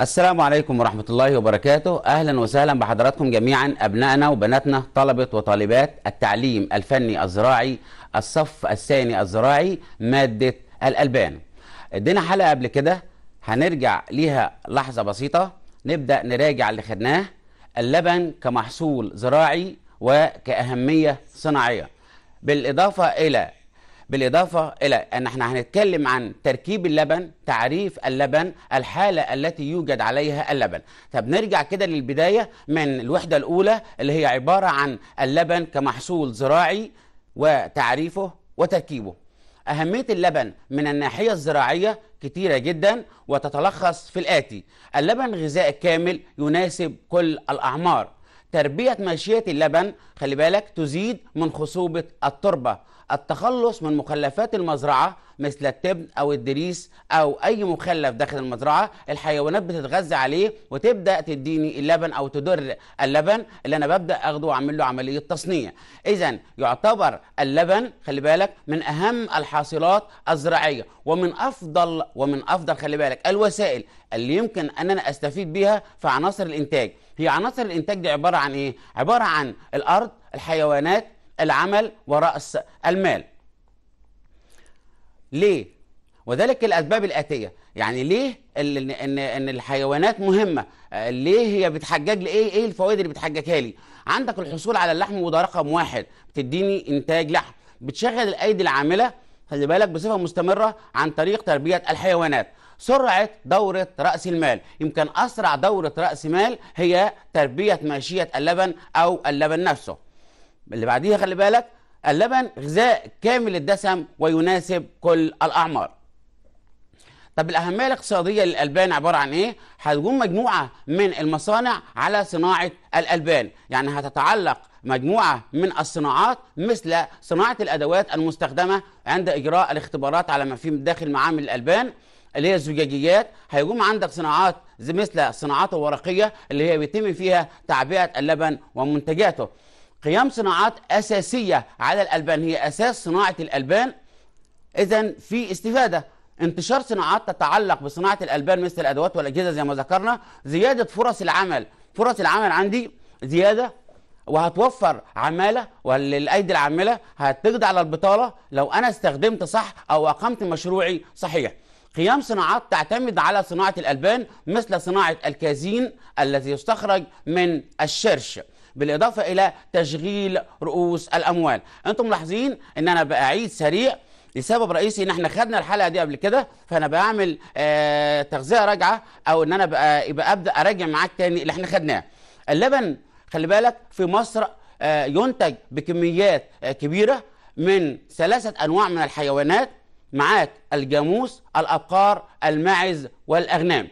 السلام عليكم ورحمة الله وبركاته أهلا وسهلا بحضراتكم جميعا أبنائنا وبناتنا طلبة وطالبات التعليم الفني الزراعي الصف الثاني الزراعي مادة الألبان ادينا حلقة قبل كده هنرجع ليها لحظة بسيطة نبدأ نراجع اللي خدناه اللبن كمحصول زراعي وكأهمية صناعية بالإضافة إلى بالإضافة إلى أن احنا هنتكلم عن تركيب اللبن تعريف اللبن الحالة التي يوجد عليها اللبن طب نرجع كده للبداية من الوحدة الأولى اللي هي عبارة عن اللبن كمحصول زراعي وتعريفه وتركيبه أهمية اللبن من الناحية الزراعية كتيرة جدا وتتلخص في الآتي اللبن غذاء كامل يناسب كل الأعمار تربية ماشية اللبن خلي بالك تزيد من خصوبة التربة التخلص من مخلفات المزرعة مثل التبن أو الدريس أو أي مخلف داخل المزرعة الحيوانات بتتغذى عليه وتبدأ تديني اللبن أو تدر اللبن اللي أنا ببدأ أخده وأعمل له عملية تصنيع إذا يعتبر اللبن خلي بالك من أهم الحاصلات الزراعية ومن أفضل ومن أفضل خلي بالك الوسائل اللي يمكن أن أنا أستفيد بيها في عناصر الإنتاج هي عناصر الإنتاج دي عبارة عن إيه؟ عبارة عن الأرض الحيوانات العمل ورأس المال ليه وذلك الأسباب الآتية يعني ليه ان ان الحيوانات مهمه آه، ليه هي بتحجج لي ايه ايه الفوائد اللي بتحججها لي عندك الحصول على اللحم وده رقم واحد بتديني انتاج لحم بتشغل الايدي العامله خلي بالك بصفه مستمره عن طريق تربيه الحيوانات سرعه دوره راس المال يمكن اسرع دوره راس مال هي تربيه ماشيه اللبن او اللبن نفسه اللي بعديها خلي بالك اللبن غذاء كامل الدسم ويناسب كل الأعمار طب الأهمية الاقتصادية للألبان عبارة عن إيه؟ هتقوم مجموعة من المصانع على صناعة الألبان يعني هتتعلق مجموعة من الصناعات مثل صناعة الأدوات المستخدمة عند إجراء الاختبارات على ما في داخل معامل الألبان اللي هي الزجاجيات هيقوم عندك صناعات مثل الصناعات الورقية اللي هي بيتم فيها تعبئة اللبن ومنتجاته قيام صناعات أساسية على الألبان هي أساس صناعة الألبان إذا في استفادة انتشار صناعات تتعلق بصناعة الألبان مثل الأدوات والأجهزة زي ما ذكرنا زيادة فرص العمل فرص العمل عندي زيادة وهتوفر عمالة والأيدي العاملة هتقضي على البطالة لو أنا استخدمت صح أو أقمت مشروعي صحيح قيام صناعات تعتمد على صناعة الألبان مثل صناعة الكازين الذي يستخرج من الشرش بالاضافه الى تشغيل رؤوس الاموال انتم ملاحظين ان انا بعيد سريع لسبب رئيسي ان احنا خدنا الحلقه دي قبل كده فانا بعمل آه تغذيه راجعه او ان انا بقى يبقى ابدا اراجع معاك تاني اللي احنا خدناه اللبن خلي بالك في مصر آه ينتج بكميات آه كبيره من ثلاثه انواع من الحيوانات معاك الجاموس الابقار الماعز والاغنام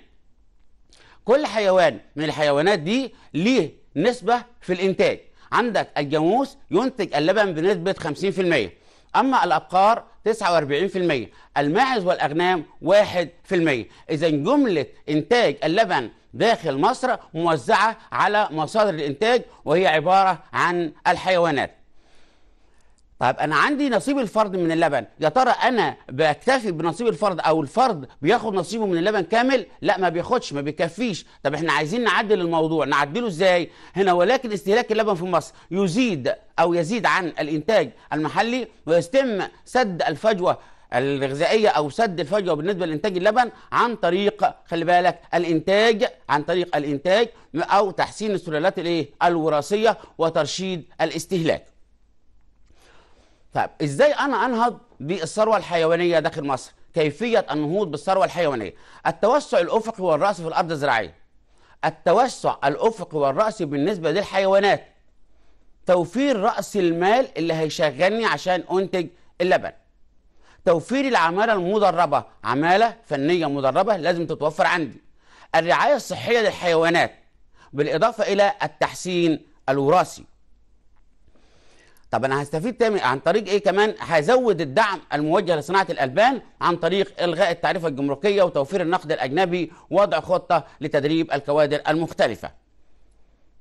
كل حيوان من الحيوانات دي ليه نسبة في الإنتاج عندك الجاموس ينتج اللبن بنسبة 50% أما الأبقار 49% الماعز والأغنام 1% إذا جملة إنتاج اللبن داخل مصر موزعة على مصادر الإنتاج وهي عبارة عن الحيوانات طيب انا عندي نصيب الفرد من اللبن يا ترى انا بكتفي بنصيب الفرد او الفرد بياخد نصيبه من اللبن كامل لا ما بياخدش ما بيكفيش طب احنا عايزين نعدل الموضوع نعدله ازاي هنا ولكن استهلاك اللبن في مصر يزيد او يزيد عن الانتاج المحلي ويتم سد الفجوه الغذائيه او سد الفجوه بالنسبه لانتاج اللبن عن طريق خلي بالك الانتاج عن طريق الانتاج او تحسين السلالات الايه الوراثيه وترشيد الاستهلاك طيب ازاي انا انهض بالثروه الحيوانيه داخل مصر؟ كيفيه النهوض بالثروه الحيوانيه؟ التوسع الافقي والراسي في الارض الزراعيه. التوسع الافقي والراسي بالنسبه للحيوانات. توفير راس المال اللي هيشغلني عشان انتج اللبن. توفير العماله المدربه، عماله فنيه مدربه لازم تتوفر عندي. الرعايه الصحيه للحيوانات بالاضافه الى التحسين الوراثي. طب انا هستفيد تاني عن طريق ايه كمان هزود الدعم الموجه لصناعه الالبان عن طريق الغاء التعرفه الجمركيه وتوفير النقد الاجنبي ووضع خطه لتدريب الكوادر المختلفه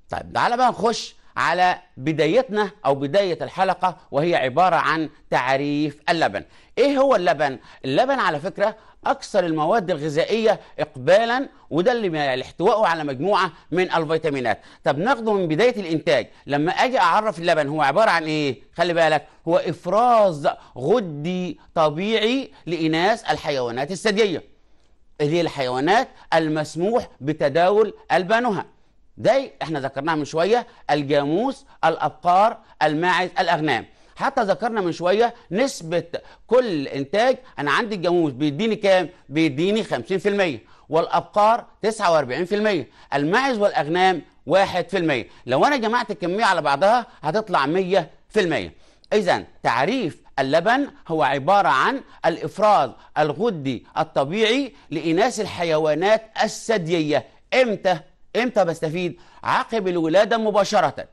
طيب تعالى بقى نخش على بدايتنا او بدايه الحلقه وهي عباره عن تعريف اللبن ايه هو اللبن اللبن على فكره اكثر المواد الغذائيه اقبالا وده اللي احتوائه على مجموعه من الفيتامينات طب ناخده من بدايه الانتاج لما اجي اعرف اللبن هو عباره عن ايه خلي بالك هو افراز غدي طبيعي لاناث الحيوانات الثدييه اللي هي الحيوانات المسموح بتداول البانها ده احنا ذكرناها من شويه الجاموس الابقار الماعز الاغنام حتى ذكرنا من شويه نسبه كل انتاج انا عندي الجاموس بيديني كام بيديني 50% والابقار 49% الماعز والاغنام 1% لو انا جمعت الكميه على بعضها هتطلع 100% اذا تعريف اللبن هو عبارة عن الإفراز الغدي الطبيعي لإناث الحيوانات الثديية إمتى؟ إمتى بستفيد؟ عقب الولادة مباشرة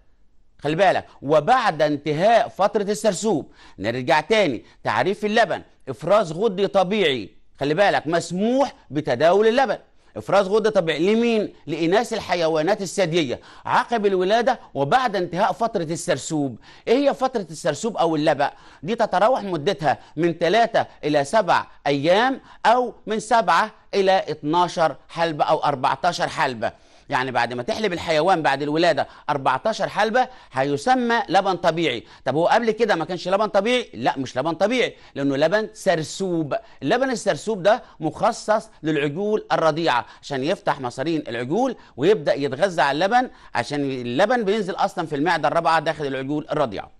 خلي بالك وبعد انتهاء فترة السرسوب نرجع تاني تعريف اللبن افراز غدي طبيعي خلي بالك مسموح بتداول اللبن افراز غده طبيعي لمين لاناث الحيوانات الثدييه عقب الولاده وبعد انتهاء فتره السرسوب ايه هي فتره السرسوب او اللبأ دي تتراوح مدتها من 3 الى 7 ايام او من 7 الى 12 حلبه او 14 حلبه يعني بعد ما تحلب الحيوان بعد الولاده 14 حلبه هيسمى لبن طبيعي طب هو قبل كده ما كانش لبن طبيعي لا مش لبن طبيعي لانه لبن سرسوب اللبن السرسوب ده مخصص للعجول الرضيعه عشان يفتح مصارين العجول ويبدا يتغذى على اللبن عشان اللبن بينزل اصلا في المعده الرابعه داخل العجول الرضيعه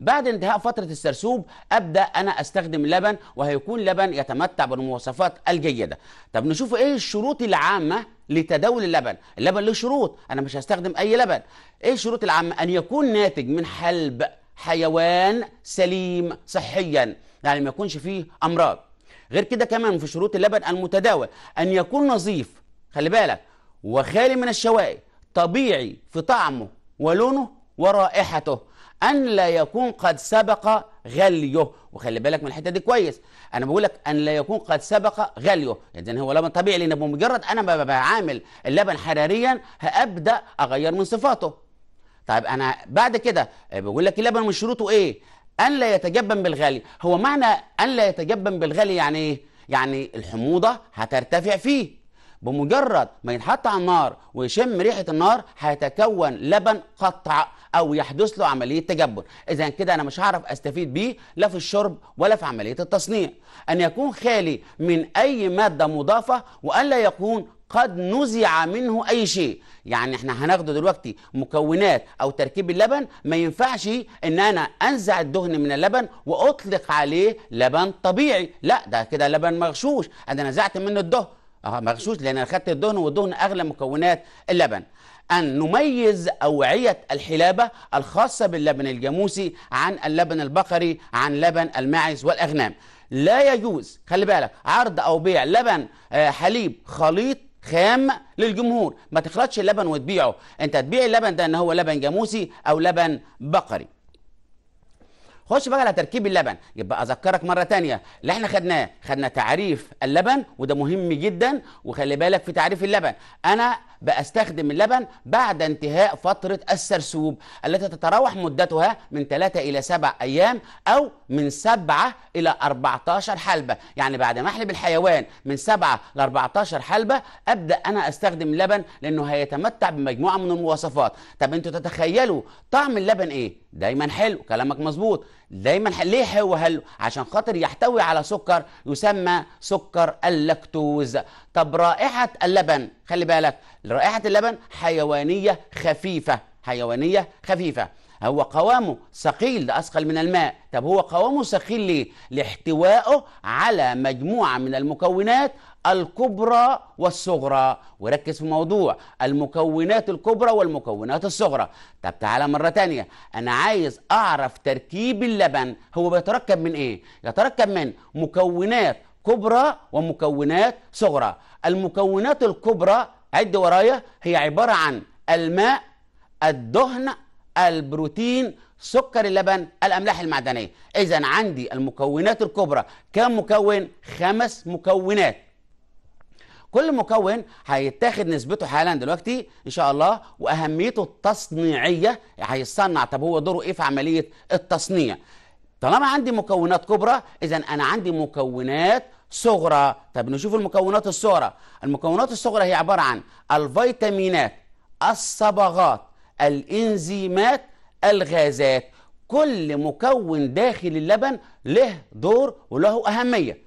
بعد انتهاء فترة السرسوب أبدأ أنا أستخدم لبن وهيكون لبن يتمتع بالمواصفات الجيدة طب نشوف إيه الشروط العامة لتداول اللبن اللبن له شروط أنا مش هستخدم أي لبن إيه الشروط العامة أن يكون ناتج من حلب حيوان سليم صحيا يعني ما يكونش فيه أمراض غير كده كمان في شروط اللبن المتداول أن يكون نظيف خلي بالك وخالي من الشوائب طبيعي في طعمه ولونه ورائحته أن لا يكون قد سبق غليه وخلي بالك من الحتة دي كويس أنا بقول لك أن لا يكون قد سبق غليه إذن هو لبن طبيعي لأن بمجرد أنا ما بعامل اللبن حراريا هأبدأ أغير من صفاته طيب أنا بعد كده بقول لك اللبن من شروطه إيه أن لا يتجبن بالغلي هو معنى أن لا يتجبن بالغلي يعني إيه يعني الحموضة هترتفع فيه بمجرد ما ينحط على النار ويشم ريحة النار هيتكون لبن قطع او يحدث له عمليه تجبر اذا كده انا مش هعرف استفيد بيه لا في الشرب ولا في عمليه التصنيع ان يكون خالي من اي ماده مضافه وان لا يكون قد نزع منه اي شيء يعني احنا هناخده دلوقتي مكونات او تركيب اللبن ما ينفعش ان انا انزع الدهن من اللبن واطلق عليه لبن طبيعي لا ده كده لبن مغشوش انا نزعت منه الدهن اه مغشوش لان انا الدهن والدهن اغلى مكونات اللبن أن نميز أوعية الحلابة الخاصة باللبن الجاموسي عن اللبن البقري عن لبن الماعز والأغنام لا يجوز خلي بالك عرض أو بيع لبن آه، حليب خليط خام للجمهور ما تخلطش اللبن وتبيعه انت تبيع اللبن ده ان هو لبن جاموسي او لبن بقري خش بقى على تركيب اللبن يبقى اذكرك مره تانية اللي احنا خدناه خدنا تعريف اللبن وده مهم جدا وخلي بالك في تعريف اللبن انا باستخدم اللبن بعد انتهاء فترة السرسوب التي تتراوح مدتها من 3 إلى 7 أيام أو من 7 إلى 14 حلبة يعني بعد ما أحلب الحيوان من 7 ل 14 حلبة أبدأ أنا أستخدم اللبن لأنه هيتمتع بمجموعة من المواصفات طب أنتوا تتخيلوا طعم اللبن إيه دايما حلو كلامك مظبوط دايما حلو. ليه هو حلو عشان خاطر يحتوي على سكر يسمى سكر اللاكتوز طب رائحه اللبن خلي بالك رائحه اللبن حيوانيه خفيفه حيوانيه خفيفه هو قوامه ثقيل ده أثقل من الماء طب هو قوامه ثقيل ليه؟ لاحتوائه على مجموعة من المكونات الكبرى والصغرى وركز في موضوع المكونات الكبرى والمكونات الصغرى طب تعالى مرة تانية أنا عايز أعرف تركيب اللبن هو بيتركب من إيه؟ يتركب من مكونات كبرى ومكونات صغرى المكونات الكبرى عد ورايا هي عبارة عن الماء الدهن البروتين سكر اللبن الاملاح المعدنيه اذا عندي المكونات الكبرى كم مكون خمس مكونات كل مكون هيتاخد نسبته حالا دلوقتي ان شاء الله واهميته التصنيعيه هيصنع طب هو دوره ايه في عمليه التصنيع طالما عندي مكونات كبرى اذا انا عندي مكونات صغرى طب نشوف المكونات الصغرى المكونات الصغرى هي عباره عن الفيتامينات الصبغات الإنزيمات الغازات كل مكون داخل اللبن له دور وله أهمية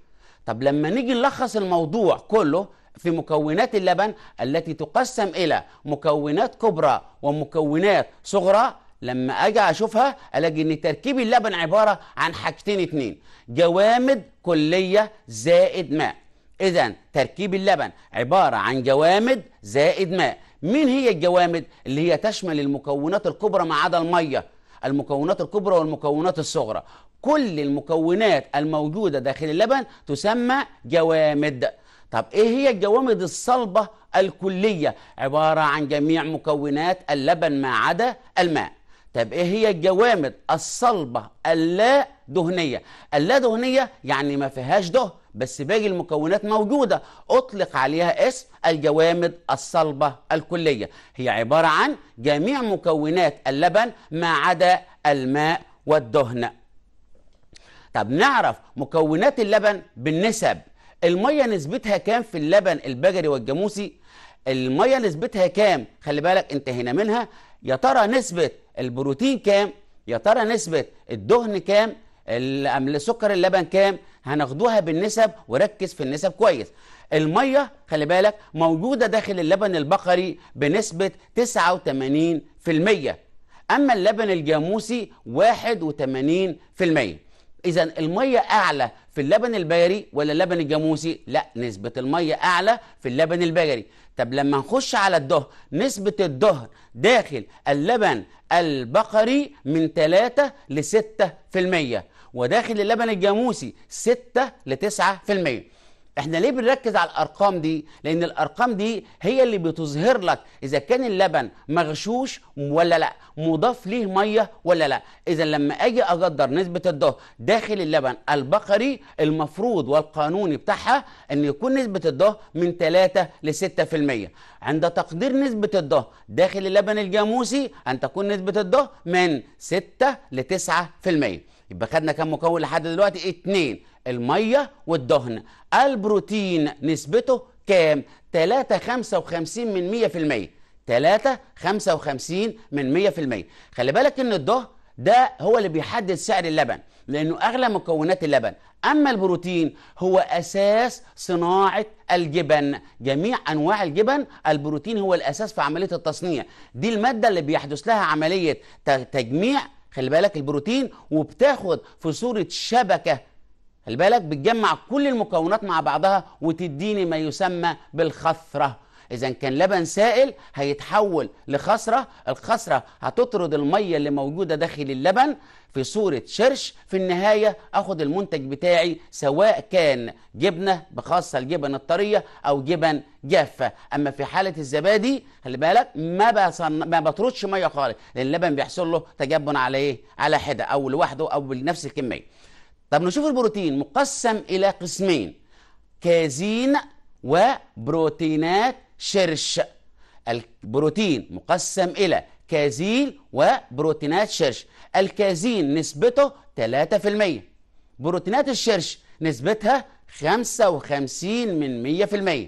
طب لما نيجي نلخص الموضوع كله في مكونات اللبن التي تقسم إلى مكونات كبرى ومكونات صغرى لما أجي أشوفها ألاقي إن تركيب اللبن عبارة عن حاجتين اتنين جوامد كلية زائد ماء إذا تركيب اللبن عبارة عن جوامد زائد ماء مين هي الجوامد اللي هي تشمل المكونات الكبرى ما عدا الميه المكونات الكبرى والمكونات الصغرى كل المكونات الموجوده داخل اللبن تسمى جوامد طب ايه هي الجوامد الصلبه الكليه عباره عن جميع مكونات اللبن ما عدا الماء طب ايه هي الجوامد الصلبه اللا دهنيه اللا دهنيه يعني ما فيهاش دهن بس باقي المكونات موجودة أطلق عليها اسم الجوامد الصلبة الكلية هي عبارة عن جميع مكونات اللبن ما عدا الماء والدهن طب نعرف مكونات اللبن بالنسب المية نسبتها كام في اللبن البجري والجاموسي المية نسبتها كام خلي بالك انتهينا منها يا ترى نسبة البروتين كام يا ترى نسبة الدهن كام السكر اللبن كام هناخدوها بالنسب وركز في النسب كويس الميه خلي بالك موجوده داخل اللبن البقري بنسبه 89% اما اللبن الجاموسي 81% اذا الميه اعلى في اللبن البقري ولا اللبن الجاموسي لا نسبه الميه اعلى في اللبن البقري طب لما نخش على الدهر نسبه الدهر داخل اللبن البقري من 3 ل 6% وداخل اللبن الجاموسي 6 ل 9% احنا ليه بنركز على الارقام دي لان الارقام دي هي اللي بتظهر لك اذا كان اللبن مغشوش ولا لا مضاف ليه ميه ولا لا اذا لما اجي اقدر نسبه الضهر داخل اللبن البقري المفروض والقانوني بتاعها ان يكون نسبه الضهر من 3 ل 6% عند تقدير نسبه الضهر داخل اللبن الجاموسي ان تكون نسبه الضهر من 6 ل 9% يبقى خدنا كم مكون لحد دلوقتي اتنين الميه والدهن البروتين نسبته كام تلاتة خمسة وخمسين من مية في المية تلاتة خمسة وخمسين من مية في المية خلي بالك ان الدهن ده هو اللي بيحدد سعر اللبن لانه اغلى مكونات اللبن اما البروتين هو اساس صناعه الجبن جميع انواع الجبن البروتين هو الاساس في عمليه التصنيع دي الماده اللي بيحدث لها عمليه تجميع خلي بالك البروتين وبتاخد في صورة شبكة خلي بالك بتجمع كل المكونات مع بعضها وتديني ما يسمى بالخثرة اذا كان لبن سائل هيتحول لخصره الخصره هتطرد الميه اللي موجوده داخل اللبن في صوره شرش في النهايه اخد المنتج بتاعي سواء كان جبنه بخاصه الجبن الطريه او جبن جافه اما في حاله الزبادي خلي بالك ما بصن... ما بطردش ميه خالص لان اللبن بيحصل له تجبن على ايه على حده او لوحده او بنفس الكميه طب نشوف البروتين مقسم الى قسمين كازين وبروتينات شرش البروتين مقسم إلى كازين وبروتينات شرش الكازين نسبته 3% بروتينات الشرش نسبتها 55 من 100%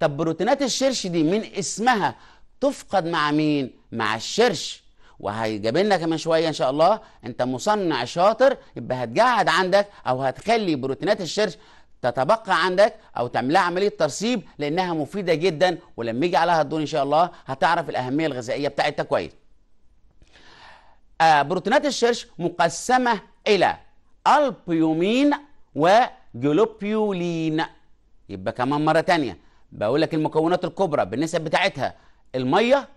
طب بروتينات الشرش دي من اسمها تفقد مع مين؟ مع الشرش وهيجيب لنا كمان شويه ان شاء الله انت مصنع شاطر يبقى هتقعد عندك او هتخلي بروتينات الشرش تتبقى عندك او تعمل لها عمليه ترسيب لانها مفيده جدا ولما يجي عليها الدور ان شاء الله هتعرف الاهميه الغذائيه بتاعتها كويس. آه بروتينات الشرش مقسمه الى البيومين وجلوبيولين يبقى كمان مره ثانيه بقول لك المكونات الكبرى بالنسب بتاعتها الميه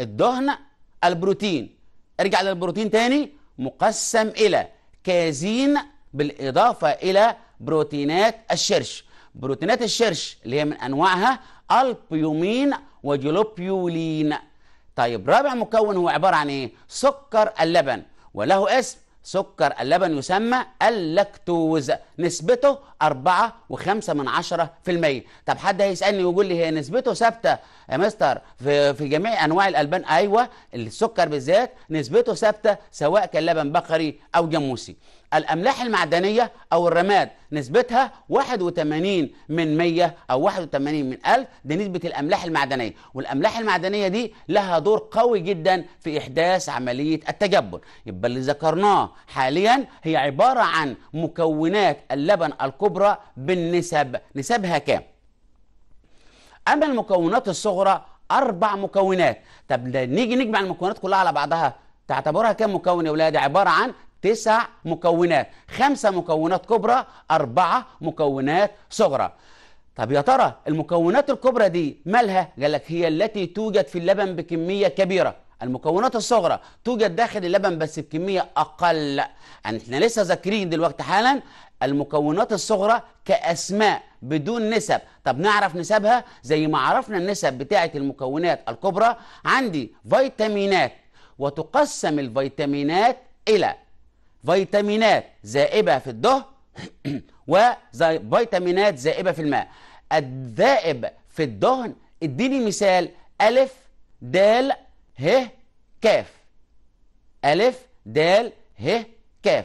الدهن البروتين ارجع للبروتين تاني مقسم الى كازين بالاضافه الى بروتينات الشرش بروتينات الشرش اللي هي من انواعها البيومين وجلوبيولين طيب رابع مكون هو عباره عن ايه سكر اللبن وله اسم سكر اللبن يسمى اللاكتوز نسبته 4.5 من عشرة في المية طب حد هيسألني ويقول لي هي نسبته ثابتة يا مستر في, في جميع أنواع الألبان أيوة السكر بالذات نسبته ثابتة سواء كان لبن بقري أو جاموسي الأملاح المعدنية أو الرماد نسبتها 81 من 100 أو 81 من 1000 دي نسبة الأملاح المعدنية والأملاح المعدنية دي لها دور قوي جدا في إحداث عملية التجبر يبقى اللي ذكرناه حاليا هي عبارة عن مكونات اللبن الكبرى بالنسب نسبها كام أما المكونات الصغرى أربع مكونات طب نيجي نجمع المكونات كلها على بعضها تعتبرها كم مكون يا ولادي عبارة عن تسع مكونات خمسة مكونات كبرى أربعة مكونات صغرى طب يا ترى المكونات الكبرى دي مالها؟ قال لك هي التي توجد في اللبن بكمية كبيرة المكونات الصغرى توجد داخل اللبن بس بكمية أقل يعني احنا لسه ذاكرين دلوقتي حالا المكونات الصغرى كأسماء بدون نسب طب نعرف نسبها زي ما عرفنا النسب بتاعة المكونات الكبرى عندي فيتامينات وتقسم الفيتامينات إلى فيتامينات ذائبة في الدهن وفيتامينات ذائبة في الماء الذائب في الدهن اديني مثال ألف دال ه كاف ألف دال ه كاف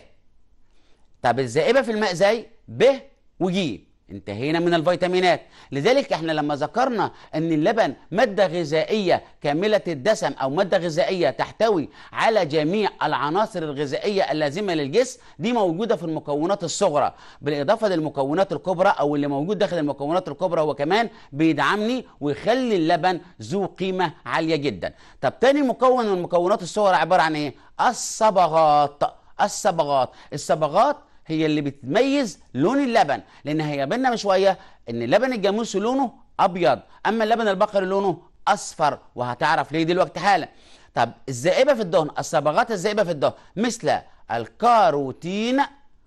طب الذائبة في الماء زي ب وجيم انتهينا من الفيتامينات لذلك احنا لما ذكرنا ان اللبن ماده غذائيه كامله الدسم او ماده غذائيه تحتوي على جميع العناصر الغذائيه اللازمه للجسم دي موجوده في المكونات الصغرى بالاضافه للمكونات الكبرى او اللي موجود داخل المكونات الكبرى هو كمان بيدعمني ويخلي اللبن ذو قيمه عاليه جدا طب تاني مكون من المكونات الصغرى عباره عن ايه الصبغات الصبغات الصبغات هي اللي بتميز لون اللبن لان هي بينا من شويه ان لبن الجاموس لونه ابيض اما اللبن البقري لونه اصفر وهتعرف ليه دلوقتي حالا طب الذائبه في الدهن الصبغات الذائبه في الدهن مثل الكاروتين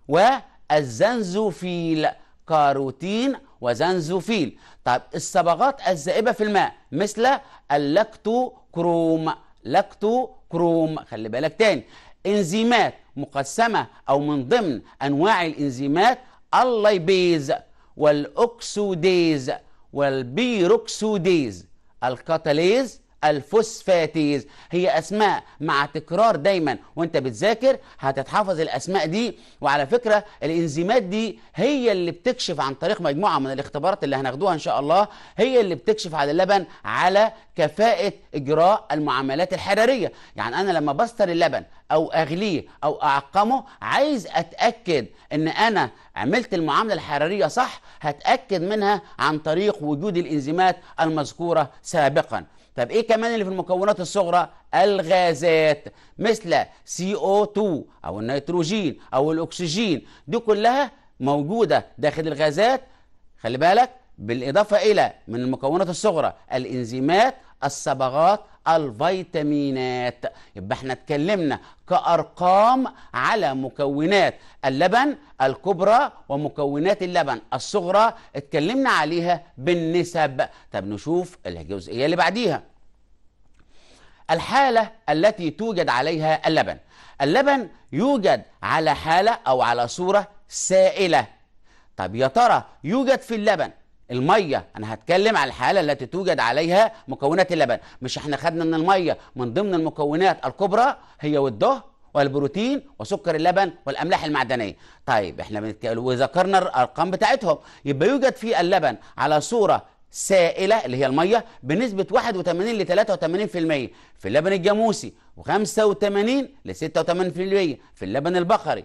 والزنزوفيل كاروتين وزنزوفيل طب الصبغات الذائبه في الماء مثل اللاكتوكروم لاكتوكروم خلي بالك تاني انزيمات مقسمة أو من ضمن أنواع الإنزيمات الليبيز والأكسوديز والبيروكسوديز الكاتاليز الفوسفاتيز هي اسماء مع تكرار دايما وانت بتذاكر هتتحفظ الاسماء دي وعلى فكره الانزيمات دي هي اللي بتكشف عن طريق مجموعه من الاختبارات اللي هناخدوها ان شاء الله هي اللي بتكشف على اللبن على كفاءه اجراء المعاملات الحراريه يعني انا لما بستر اللبن او اغليه او اعقمه عايز اتاكد ان انا عملت المعامله الحراريه صح هتاكد منها عن طريق وجود الانزيمات المذكوره سابقا طب ايه كمان اللي في المكونات الصغرى الغازات مثل سي او 2 او النيتروجين او الاكسجين دي كلها موجوده داخل الغازات خلي بالك بالإضافة إلى من المكونات الصغرى الإنزيمات الصبغات الفيتامينات يبقى احنا اتكلمنا كأرقام على مكونات اللبن الكبرى ومكونات اللبن الصغرى اتكلمنا عليها بالنسب طب نشوف الجزئية اللي بعديها الحالة التي توجد عليها اللبن اللبن يوجد على حالة أو على صورة سائلة طب يا ترى يوجد في اللبن الميه انا هتكلم على الحاله التي توجد عليها مكونات اللبن مش احنا خدنا ان الميه من ضمن المكونات الكبرى هي والدهن والبروتين وسكر اللبن والاملاح المعدنيه طيب احنا بنتكلم وذكرنا الارقام بتاعتهم يبقى يوجد في اللبن على صوره سائله اللي هي الميه بنسبه 81 ل 83% في اللبن الجاموسي و85 ل 86% في اللبن البقري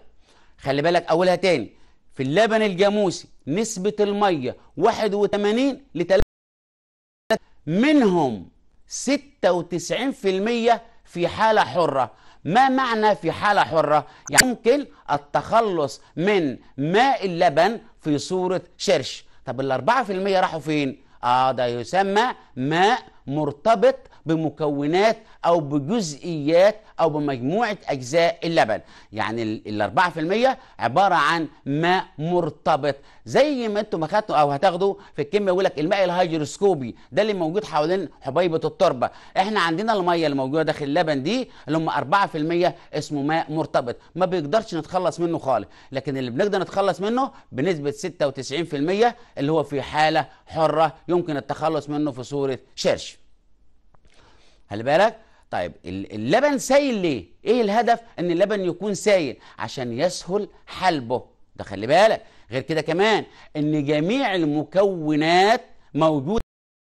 خلي بالك اولها تاني في اللبن الجاموسي نسبة المية 81 ل 3 منهم 96% في حالة حرة ما معنى في حالة حرة؟ يعني ممكن التخلص من ماء اللبن في صورة شرش طب ال 4% راحوا فين؟ آه ده يسمى ماء مرتبط بمكونات او بجزئيات او بمجموعه اجزاء اللبن يعني ال 4% عباره عن ماء مرتبط زي ما انتم اخدتوا او هتاخدوا في الكيمياء يقول لك الماء الهيدروسكوبي ده اللي موجود حوالين حبيبه التربه احنا عندنا الميه اللي موجوده داخل اللبن دي اللي هم 4% اسمه ماء مرتبط ما بيقدرش نتخلص منه خالص لكن اللي بنقدر نتخلص منه بنسبه 96% اللي هو في حاله حره يمكن التخلص منه في صوره شرش خلي بالك طيب اللبن سايل ليه ايه الهدف ان اللبن يكون سايل عشان يسهل حلبه ده خلي بالك غير كده كمان ان جميع المكونات موجوده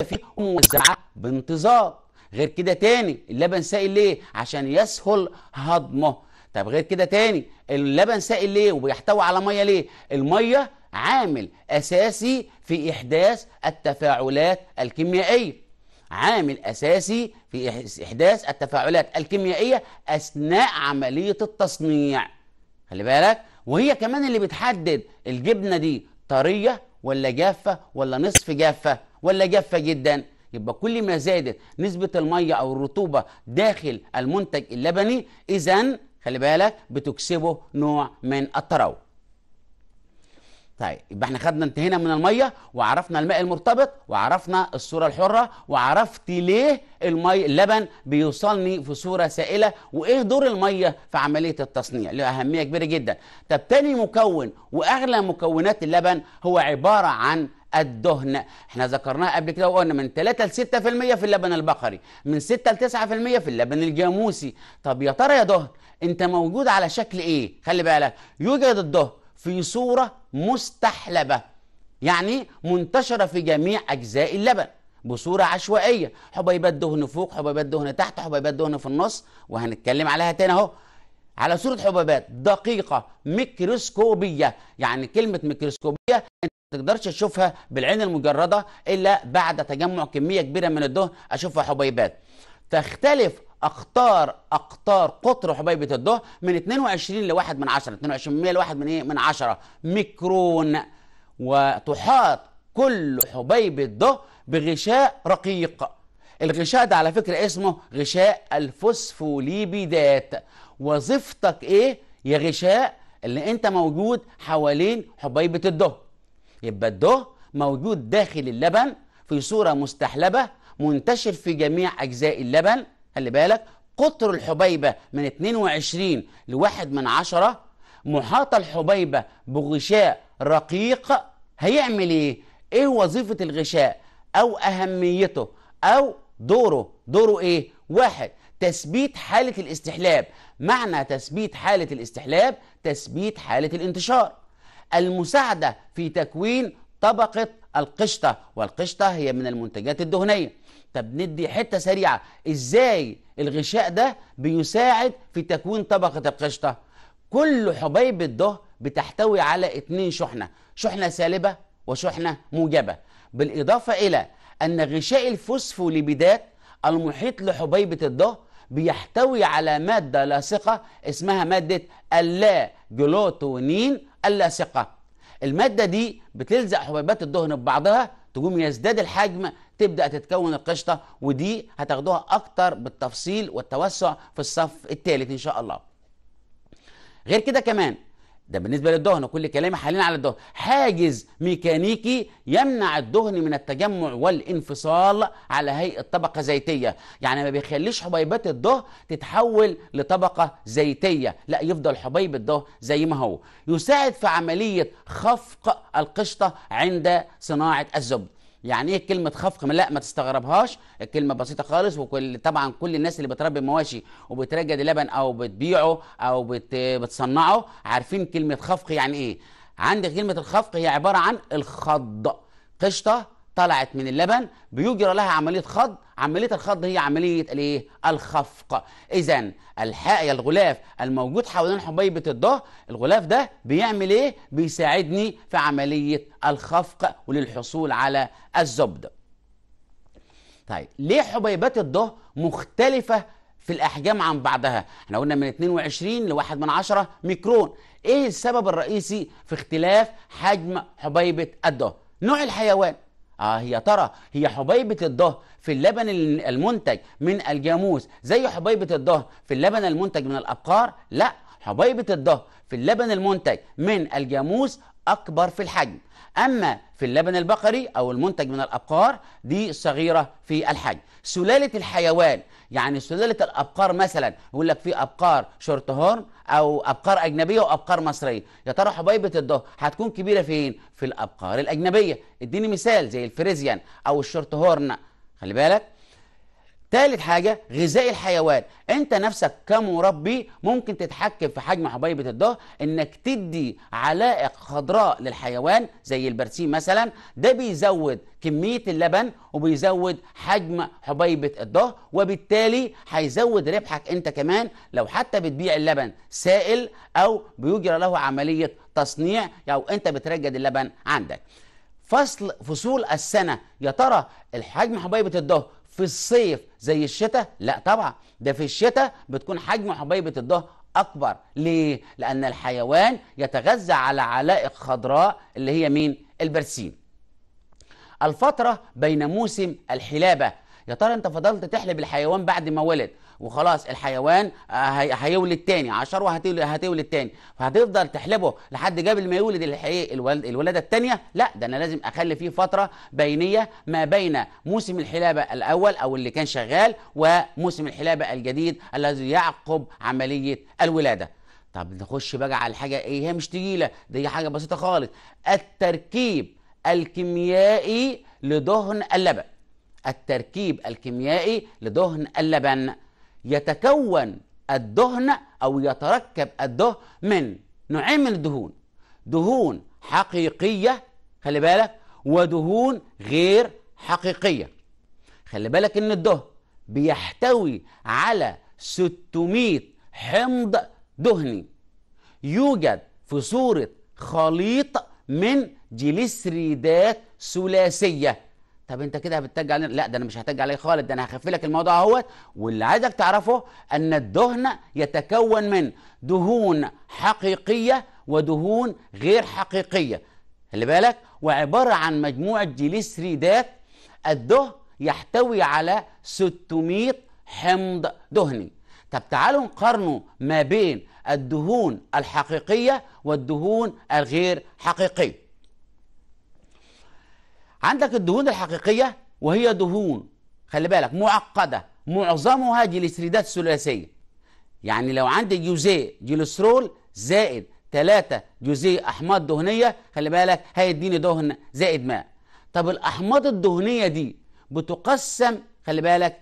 فيه وموزعه بانتظام غير كده تاني اللبن سائل ليه عشان يسهل هضمه طب غير كده تاني اللبن سائل ليه وبيحتوي على ميه ليه الميه عامل اساسي في احداث التفاعلات الكيميائيه عامل أساسي في إحداث التفاعلات الكيميائية أثناء عملية التصنيع خلي بالك وهي كمان اللي بتحدد الجبنة دي طرية ولا جافة ولا نصف جافة ولا جافة جدا يبقى كل ما زادت نسبة المية أو الرطوبة داخل المنتج اللبني إذا خلي بالك بتكسبه نوع من التروح طيب يبقى احنا خدنا انتهينا من الميه وعرفنا الماء المرتبط وعرفنا الصوره الحره وعرفت ليه المي اللبن بيوصلني في صوره سائله وايه دور الميه في عمليه التصنيع له اهميه كبيره جدا طب تاني مكون واغلى مكونات اللبن هو عباره عن الدهن احنا ذكرناها قبل كده وقلنا من 3 ل 6% في اللبن البقري من 6 ل 9% في اللبن الجاموسي طب يا ترى يا دهن انت موجود على شكل ايه خلي بالك يوجد الدهن في صورة مستحلبة يعني منتشرة في جميع أجزاء اللبن بصورة عشوائية حبيبات دهن فوق حبيبات دهن تحت حبيبات دهن في النص وهنتكلم عليها تاني اهو على صورة حبيبات دقيقة ميكروسكوبية يعني كلمة ميكروسكوبية انت ما تقدرش تشوفها بالعين المجردة إلا بعد تجمع كمية كبيرة من الدهن أشوفها حبيبات تختلف اقطار اقطار قطر حبيبه الظهر من 22 ل 1 من 10 22% ل 1 من ايه من 10 ميكرون وتحاط كل حبيبه ظهر بغشاء رقيق الغشاء ده على فكره اسمه غشاء الفوسفوليبيدات وظيفتك ايه يا غشاء اللي انت موجود حوالين حبيبه الظهر يبقى الظهر موجود داخل اللبن في صوره مستحلبه منتشر في جميع اجزاء اللبن خلي بالك قطر الحبيبة من 22 لواحد من عشرة محاطة الحبيبة بغشاء رقيق هيعمل ايه؟ ايه وظيفة الغشاء او اهميته او دوره دوره ايه؟ واحد تثبيت حالة الاستحلاب معنى تثبيت حالة الاستحلاب تثبيت حالة الانتشار المساعدة في تكوين طبقة القشطة والقشطة هي من المنتجات الدهنية طب ندي حته سريعه ازاي الغشاء ده بيساعد في تكوين طبقه القشطه كل حبيب الضه بتحتوي على اتنين شحنه شحنه سالبه وشحنه موجبه بالاضافه الى ان غشاء الفوسفوليبيدات المحيط لحبيبه الضه بيحتوي على ماده لاصقه اسمها ماده اللا جلوتونين اللاصقه الماده دي بتلزق حبيبات الدهن ببعضها تقوم يزداد الحجم تبدا تتكون القشطه ودي هتاخدوها اكتر بالتفصيل والتوسع في الصف الثالث ان شاء الله غير كده كمان ده بالنسبه للدهن وكل كلامي حاليا على الدهن حاجز ميكانيكي يمنع الدهن من التجمع والانفصال على هيئه طبقه زيتيه يعني ما بيخليش حبيبات الدهن تتحول لطبقه زيتيه لا يفضل حبيب الدهن زي ما هو يساعد في عمليه خفق القشطه عند صناعه الزبد يعني ايه كلمه خفق لا ما تستغربهاش الكلمه بسيطه خالص وكل طبعا كل الناس اللي بتربي مواشي وبترجد لبن او بتبيعه او بت... بتصنعه عارفين كلمه خفق يعني ايه عندك كلمه الخفق هي عباره عن الخض قشطه طلعت من اللبن بيجرى لها عمليه خض عمليه الخض هي عمليه الايه الخفق اذا الحاقيه الغلاف الموجود حوالين حبيبه الضه الغلاف ده بيعمل ايه بيساعدني في عمليه الخفق وللحصول على الزبد طيب ليه حبيبات الضه مختلفه في الاحجام عن بعضها احنا قلنا من 22 ل 1 من 10 ميكرون ايه السبب الرئيسي في اختلاف حجم حبيبه الضه نوع الحيوان آه يا ترى هي حبيبة الظهر في اللبن المنتج من الجاموس زي حبيبة الظهر في اللبن المنتج من الأبقار؟ لأ حبيبة الظهر في اللبن المنتج من الجاموس أكبر في الحجم أما في اللبن البقري أو المنتج من الأبقار دي صغيرة في الحجم سلالة الحيوان يعني سلالة الأبقار مثلا يقول لك في أبقار شورت هورن أو أبقار أجنبية وأبقار مصرية يا ترى حبيبة الظهر هتكون كبيرة فين؟ في الأبقار الأجنبية اديني مثال زي الفريزيان أو الشورت هورن خلي بالك تالت حاجة غذاء الحيوان انت نفسك كمربي ممكن تتحكم في حجم حبيبة الظهر انك تدي علائق خضراء للحيوان زي البرسيم مثلا ده بيزود كمية اللبن وبيزود حجم حبيبة الظهر وبالتالي هيزود ربحك انت كمان لو حتى بتبيع اللبن سائل او بيجرى له عملية تصنيع او انت بترجد اللبن عندك فصل فصول السنة يا ترى الحجم حبيبة الظهر في الصيف زي الشتاء لا طبعا ده في الشتاء بتكون حجم حبيبه الظهر اكبر ليه لان الحيوان يتغذى على علائق خضراء اللي هي مين البرسيم الفتره بين موسم الحلابه يا ترى انت فضلت تحلب الحيوان بعد ما ولد وخلاص الحيوان آه، هيولد تاني وهتولد هتولد تاني فهتفضل تحلبه لحد قبل ما يولد الولد الولاده الثانيه لا ده انا لازم اخلي فيه فتره بينيه ما بين موسم الحلابه الاول او اللي كان شغال وموسم الحلابه الجديد الذي يعقب عمليه الولاده طب نخش بقى على حاجه ايه هي مش تقيله دي حاجه بسيطه خالص التركيب الكيميائي لدهن اللبن التركيب الكيميائي لدهن اللبن يتكون الدهن أو يتركب الدهن من نوعين من الدهون دهون حقيقية خلي بالك ودهون غير حقيقية خلي بالك إن الدهن بيحتوي على 600 حمض دهني يوجد في صورة خليط من جليسريدات ثلاثية طب انت كده بتتج علينا لا ده انا مش هتج عليك خالص ده انا هخفف لك الموضوع اهوت واللي عايزك تعرفه ان الدهن يتكون من دهون حقيقيه ودهون غير حقيقيه خلي بالك وعباره عن مجموعه جليسريدات الدهن يحتوي على 600 حمض دهني طب تعالوا نقارنوا ما بين الدهون الحقيقيه والدهون الغير حقيقيه عندك الدهون الحقيقية وهي دهون خلي بالك معقدة معظمها جليسريدات ثلاثية يعني لو عندي جوزي جليسترول زائد ثلاثة جوزي أحماض دهنية خلي بالك هيديني دهن زائد ماء طب الأحماض الدهنية دي بتقسم خلي بالك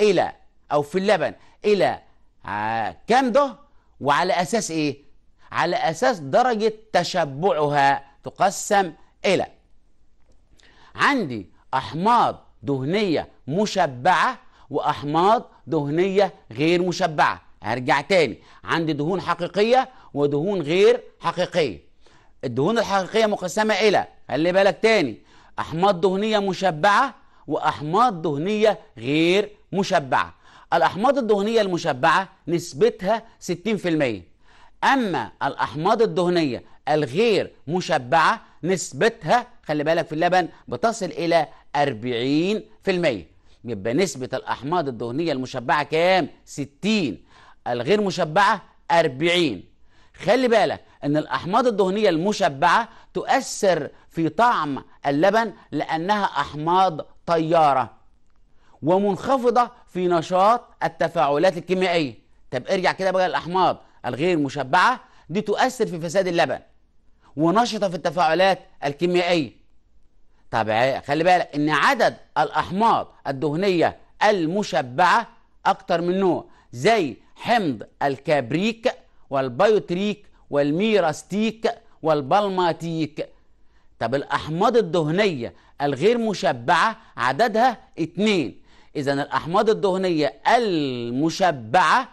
إلى أو في اللبن إلى آه، كام ده وعلى أساس إيه؟ على أساس درجة تشبعها تقسم إلى عندي أحماض دهنية مشبعة وأحماض دهنية غير مشبعة هرجع تاني عندي دهون حقيقية ودهون غير حقيقية الدهون الحقيقية مقسمة إلى خلي بالك تاني أحماض دهنية مشبعة وأحماض دهنية غير مشبعة الأحماض الدهنية المشبعة نسبتها 60% أما الأحماض الدهنية الغير مشبعة نسبتها خلي بالك في اللبن بتصل إلى 40% يبقى نسبة الأحماض الدهنية المشبعة كام؟ 60 الغير مشبعة 40 خلي بالك ان الاحماض الدهنيه المشبعه تؤثر في طعم اللبن لانها احماض طياره ومنخفضه في نشاط التفاعلات الكيميائيه طب ارجع كده بقى الاحماض الغير مشبعه دي تؤثر في فساد اللبن ونشطه في التفاعلات الكيميائيه طب خلي بالك ان عدد الاحماض الدهنيه المشبعه اكتر من نوع زي حمض الكبريك والبيوتريك والميراستيك والبلماتيك طب الاحماض الدهنيه الغير مشبعه عددها اتنين اذا الاحماض الدهنيه المشبعه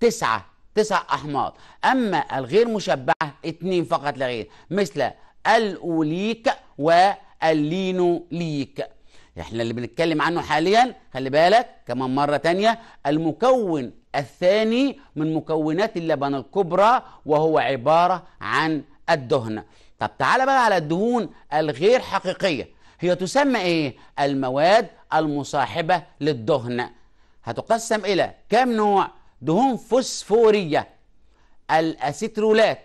تسعه تسع احماض اما الغير مشبعه اتنين فقط لا غير مثل الاوليك و اللينوليك ليك احنا اللي بنتكلم عنه حاليا خلي بالك كمان مرة تانية المكون الثاني من مكونات اللبن الكبرى وهو عبارة عن الدهن طب تعال بقى على الدهون الغير حقيقية هي تسمى ايه المواد المصاحبة للدهن هتقسم الى كم نوع دهون فوسفورية الاسيترولات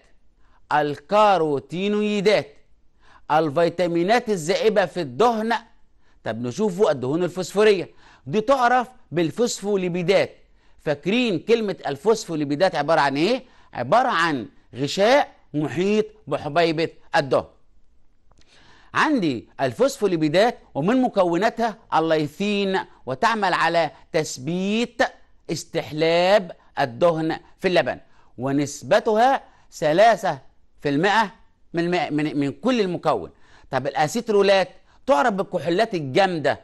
الكاروتينويدات الفيتامينات الزائبة في الدهن طب نشوفوا الدهون الفسفورية دي تعرف بالفوسفوليبيدات فاكرين كلمة الفوسفوليبيدات عبارة عن ايه؟ عبارة عن غشاء محيط بحبيبة الدهن عندي الفوسفوليبيدات ومن مكوناتها الليثين وتعمل على تثبيت استحلاب الدهن في اللبن ونسبتها 3% من من من كل المكون طب الاسيترولات تعرف بالكحولات الجامده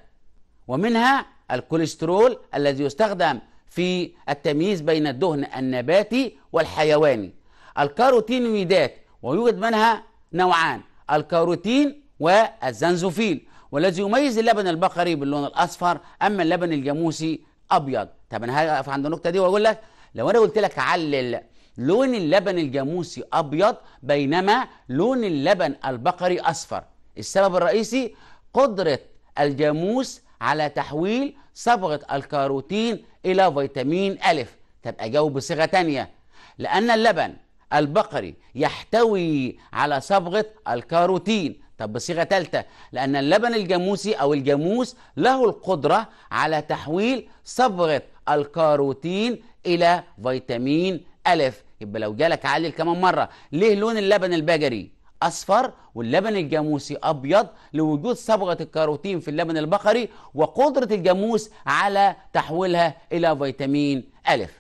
ومنها الكوليسترول الذي يستخدم في التمييز بين الدهن النباتي والحيواني الكاروتينويدات ويوجد منها نوعان الكاروتين والزنزوفيل والذي يميز اللبن البقري باللون الاصفر اما اللبن الجاموسي ابيض طب انا هقف عند النقطه دي واقول لك لو انا قلت لك علل لون اللبن الجاموسي أبيض بينما لون اللبن البقري أصفر السبب الرئيسي قدرة الجاموس على تحويل صبغة الكاروتين إلى فيتامين ألف طب أجاوب بصيغة تانية لأن اللبن البقري يحتوي على صبغة الكاروتين طب بصيغة ثالثة لأن اللبن الجاموسي أو الجاموس له القدرة على تحويل صبغة الكاروتين إلى فيتامين ألف يبقى لو جالك عالل كمان مرة ليه لون اللبن البقري أصفر واللبن الجاموسي أبيض لوجود صبغة الكاروتين في اللبن البقري وقدرة الجاموس على تحويلها إلى فيتامين ألف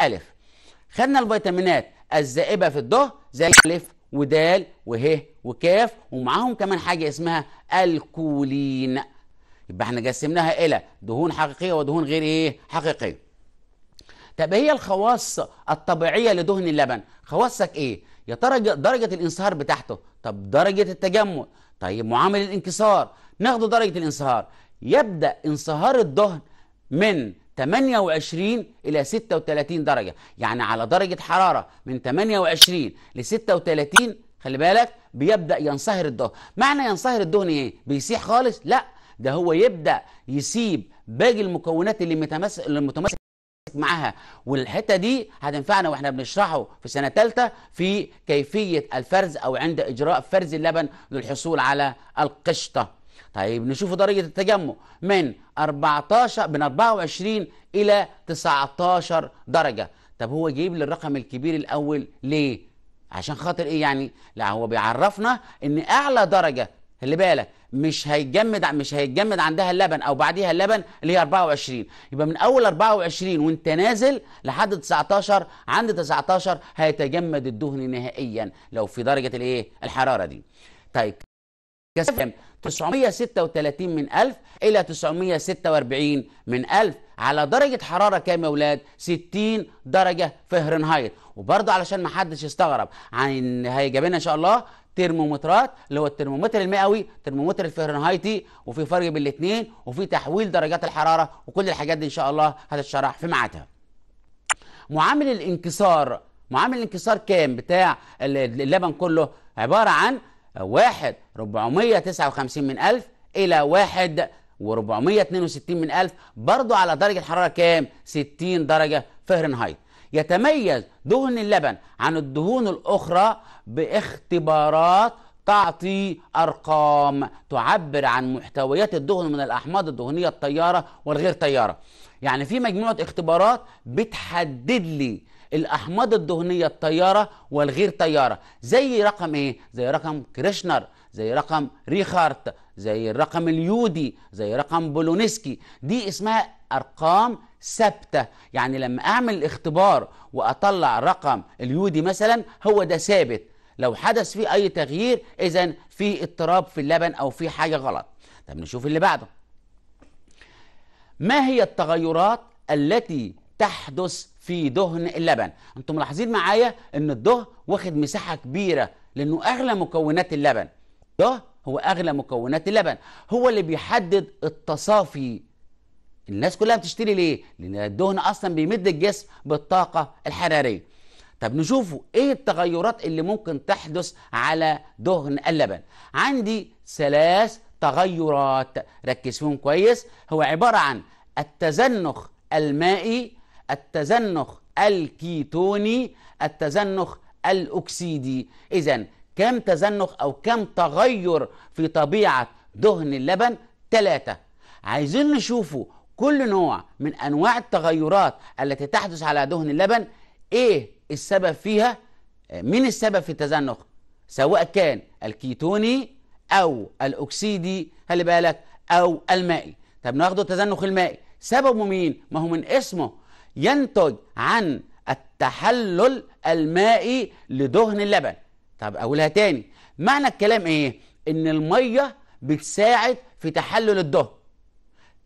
ألف خدنا الفيتامينات الزائبة في الضه زي ألف ودال وه وكاف ومعاهم كمان حاجة اسمها الكولين يبقى احنا قسمناها الى دهون حقيقيه ودهون غير ايه حقيقيه طب هي الخواص الطبيعيه لدهن اللبن خواصك ايه يا ترى درجه الانصهار بتاعته طب درجه التجمد طيب معامل الانكسار ناخد درجه الانصهار يبدا انصهار الدهن من 28 الى 36 درجه يعني على درجه حراره من 28 ل 36 خلي بالك بيبدا ينصهر الدهن معنى ينصهر الدهن ايه بيسيح خالص لا ده هو يبدا يسيب باقي المكونات اللي متماسك اللي متمسك معاها والحته دي هتنفعنا واحنا بنشرحه في سنه ثالثه في كيفيه الفرز او عند اجراء فرز اللبن للحصول على القشطه طيب نشوف درجه التجمع من 14 من 24 الى 19 درجه طب هو جايب لي الرقم الكبير الاول ليه عشان خاطر ايه يعني لا هو بيعرفنا ان اعلى درجه خلي بالك مش هيتجمد مش هيتجمد عندها اللبن او بعديها اللبن اللي هي 24 يبقى من اول 24 وانت نازل لحد 19 عند 19 هيتجمد الدهن نهائيا لو في درجه الايه الحراره دي طيب كام 936 من 1000 الى 946 من 1000 على درجة حرارة كام يا ولاد 60 درجة فهرنهايت وبرضه علشان ما حدش يستغرب عن هيجاب لنا ان شاء الله ترمومترات اللي هو الترمومتر المئوي ترمومتر الفهرنهايتي وفي فرق بين الاثنين وفي تحويل درجات الحراره وكل الحاجات دي ان شاء الله هتتشرح في ميعادها معامل الانكسار معامل الانكسار كام بتاع اللبن كله عباره عن واحد وخمسين من ألف إلى واحد و462 من 1000 برضه على درجة حرارة كام؟ 60 درجة فهرنهايت يتميز دهن اللبن عن الدهون الأخرى باختبارات تعطي أرقام تعبر عن محتويات الدهن من الأحماض الدهنية الطيارة والغير طيارة يعني في مجموعة اختبارات بتحدد لي الأحماض الدهنية الطيارة والغير طيارة زي رقم إيه؟ زي رقم كريشنر زي رقم ريخارت زي الرقم اليودي زي رقم بولونسكي دي اسمها ارقام ثابته يعني لما اعمل اختبار واطلع رقم اليودي مثلا هو ده ثابت لو حدث فيه اي تغيير اذا في اضطراب في اللبن او في حاجه غلط طب نشوف اللي بعده ما هي التغيرات التي تحدث في دهن اللبن انتم ملاحظين معايا ان الدهن واخد مساحه كبيره لانه اغلى مكونات اللبن ده هو اغلى مكونات اللبن هو اللي بيحدد التصافي الناس كلها بتشتري ليه لان الدهن اصلا بيمد الجسم بالطاقه الحراريه طب نشوفوا ايه التغيرات اللي ممكن تحدث على دهن اللبن عندي ثلاث تغيرات ركز فيهم كويس هو عباره عن التزنخ المائي التزنخ الكيتوني التزنخ الاكسيدي اذا كم تزنخ أو كم تغير في طبيعة دهن اللبن ثلاثة عايزين نشوفوا كل نوع من أنواع التغيرات التي تحدث على دهن اللبن إيه السبب فيها آه، مين السبب في التزنخ سواء كان الكيتوني أو الأكسيدي خلي بالك أو المائي طب ناخده التزنخ المائي سببه مين ما هو من اسمه ينتج عن التحلل المائي لدهن اللبن طب اقولها تاني معنى الكلام ايه ان الميه بتساعد في تحلل الدهر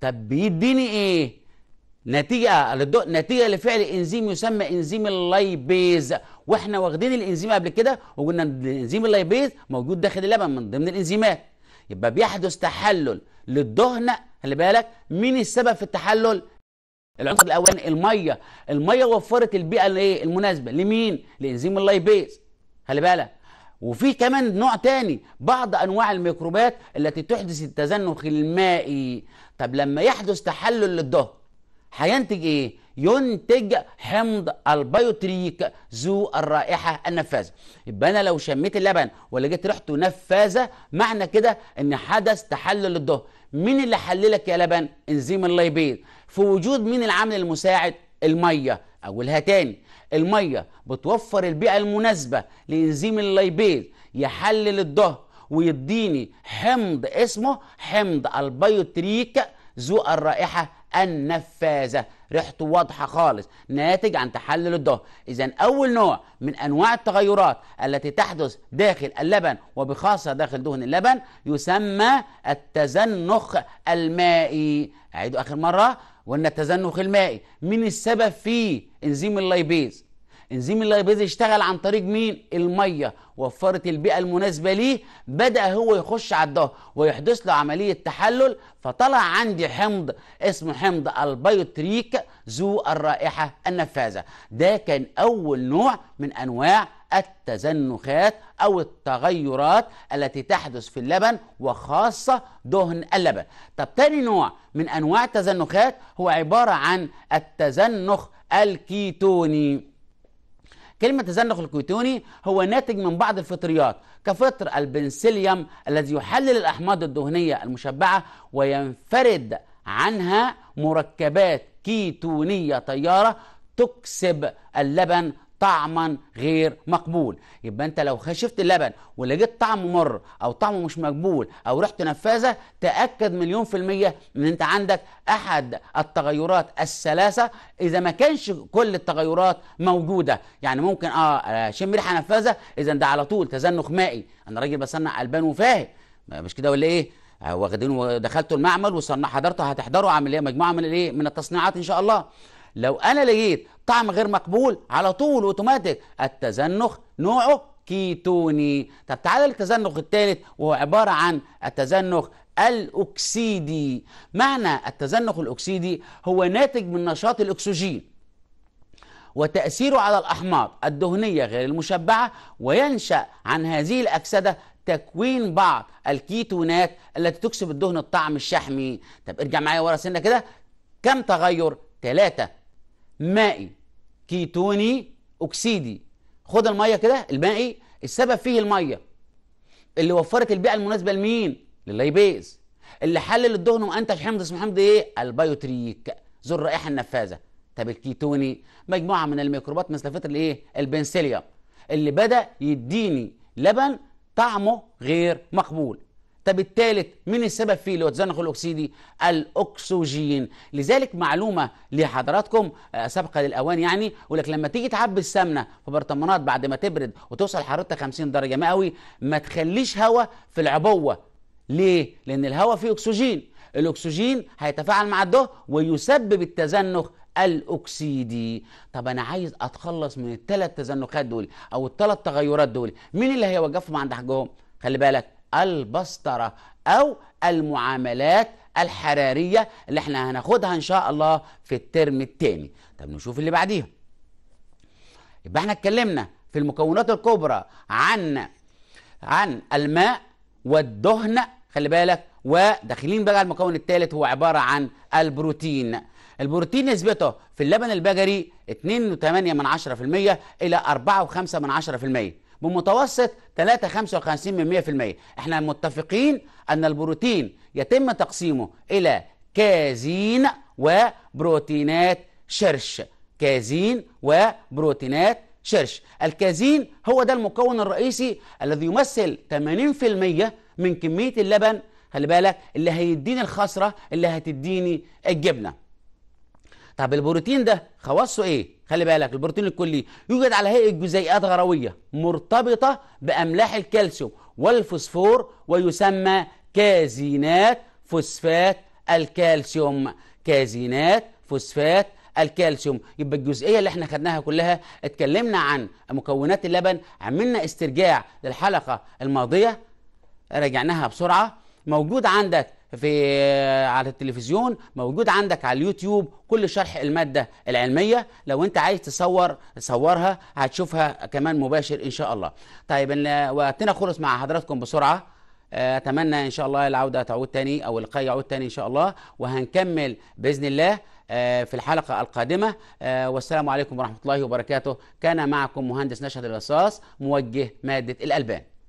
طب بيديني ايه نتيجه للضوء نتيجه لفعل انزيم يسمى انزيم اللايبيز واحنا واخدين الانزيم قبل كده وقلنا الانزيم اللايبيز موجود داخل اللبن من ضمن الانزيمات يبقى بيحدث تحلل للدهن خلي بالك مين السبب في التحلل العنصر الاولاني الميه الميه وفرت البيئه الايه المناسبه لمين لانزيم اللايبيز خلي بالك وفي كمان نوع تاني بعض انواع الميكروبات التي تحدث التزنخ المائي طب لما يحدث تحلل للدهن هينتج ايه ينتج حمض البيوتريك ذو الرائحه النفاذه يبقى انا لو شميت اللبن ولقيت ريحته نفاذه معنى كده ان حدث تحلل للضغط مين اللي حللك يا لبن انزيم الليبيد في وجود مين العامل المساعد الميه اقولها تاني الميه بتوفر البيئه المناسبه لانزيم الليبيز يحلل الضهر ويديني حمض اسمه حمض البيوتريك ذو الرائحه النفاذه ريحته واضحه خالص ناتج عن تحلل الدهن اذا اول نوع من انواع التغيرات التي تحدث داخل اللبن وبخاصه داخل دهن اللبن يسمى التزنخ المائي اعيده اخر مره وان التزنخ المائي من السبب فيه انزيم اللايبيز انزيم اللايبيز اشتغل عن طريق مين الميه وفرت البيئه المناسبه ليه بدا هو يخش على الدهر ويحدث له عمليه تحلل فطلع عندي حمض اسمه حمض البيوتريك ذو الرائحه النفاذه ده كان اول نوع من انواع التزنخات او التغيرات التي تحدث في اللبن وخاصه دهن اللبن طب تاني نوع من انواع التزنخات هو عباره عن التزنخ الكيتوني كلمة تزنق الكيتوني هو ناتج من بعض الفطريات كفطر البنسيليوم الذي يحلل الأحماض الدهنية المشبعة وينفرد عنها مركبات كيتونية طيارة تكسب اللبن طعما غير مقبول يبقى انت لو شفت اللبن ولقيت طعمه مر او طعمه مش مقبول او ريحته نفاذه تاكد مليون في الميه ان انت عندك احد التغيرات الثلاثه اذا ما كانش كل التغيرات موجوده يعني ممكن اه شم ريحه نفاذه اذا ده على طول تزنخ مائي انا راجل بصنع البان وفاهم مش كده ولا ايه واخدين ودخلتوا المعمل وصنع حضرته هتحضروا عمليه مجموعه من الايه من التصنيعات ان شاء الله لو انا لقيت طعم غير مقبول على طول اوتوماتيك التزنخ نوعه كيتوني طب تعالى للتزنخ الثالث وهو عباره عن التزنخ الاكسيدي معنى التزنخ الاكسيدي هو ناتج من نشاط الاكسجين وتاثيره على الاحماض الدهنيه غير المشبعه وينشا عن هذه الاكسده تكوين بعض الكيتونات التي تكسب الدهن الطعم الشحمي طب ارجع معايا ورا سنه كده كم تغير ثلاثه مائي كيتوني أكسيدي خد المية كده المائي السبب فيه المية اللي وفرت البيئة المناسبة لمين؟ للايبيز اللي حلل الدهن وأنتج حمض اسمه حمض إيه؟ البيوتريك ذو الرائحة النفاذة طب الكيتوني مجموعة من الميكروبات مثل فترة الإيه؟ البنسيليا اللي بدأ يديني لبن طعمه غير مقبول طب الثالث مين السبب فيه اللي هو التزنخ الاكسيدي الاكسجين لذلك معلومه لحضراتكم آه، سابقه للاوان يعني يقول لك لما تيجي تعبي السمنه في برطمانات بعد ما تبرد وتوصل حرارتها 50 درجه مئوي ما تخليش هواء في العبوه ليه لان الهواء فيه اكسجين الاكسجين هيتفاعل مع الضوء ويسبب التزنخ الاكسيدي طب انا عايز اتخلص من الثلاث تزنخات دول او الثلاث تغيرات دول مين اللي هيوقفهم عند حجهم خلي بالك البسطرة أو المعاملات الحرارية اللي احنا هناخدها إن شاء الله في الترم الثاني طب نشوف اللي بعديها يبقى احنا اتكلمنا في المكونات الكبرى عن عن الماء والدهن خلي بالك وداخلين بقى المكون الثالث هو عبارة عن البروتين البروتين نسبته في اللبن البجري 2.8% إلى 4.5% بمتوسط في المية احنا متفقين ان البروتين يتم تقسيمه الى كازين وبروتينات شرش كازين وبروتينات شرش الكازين هو ده المكون الرئيسي الذي يمثل 80% من كمية اللبن خلي بالك اللي هيديني الخسرة اللي هتديني الجبنة طب البروتين ده خواصه ايه خلي بالك البروتين الكلي يوجد على هيئه جزيئات غرويه مرتبطه باملاح الكالسيوم والفوسفور ويسمى كازينات فوسفات الكالسيوم كازينات فوسفات الكالسيوم يبقى الجزئيه اللي احنا خدناها كلها اتكلمنا عن مكونات اللبن عملنا استرجاع للحلقه الماضيه رجعناها بسرعه موجود عندك في آه، على التلفزيون موجود عندك على اليوتيوب كل شرح المادة العلمية لو انت عايز تصور صورها هتشوفها كمان مباشر ان شاء الله طيب وقتنا خلص مع حضراتكم بسرعة آه، اتمنى ان شاء الله العودة تعود تاني او اللقاء يعود تاني ان شاء الله وهنكمل بإذن الله آه، في الحلقة القادمة والسلام عليكم ورحمة الله وبركاته كان معكم مهندس نشهد الرصاص موجه مادة الألبان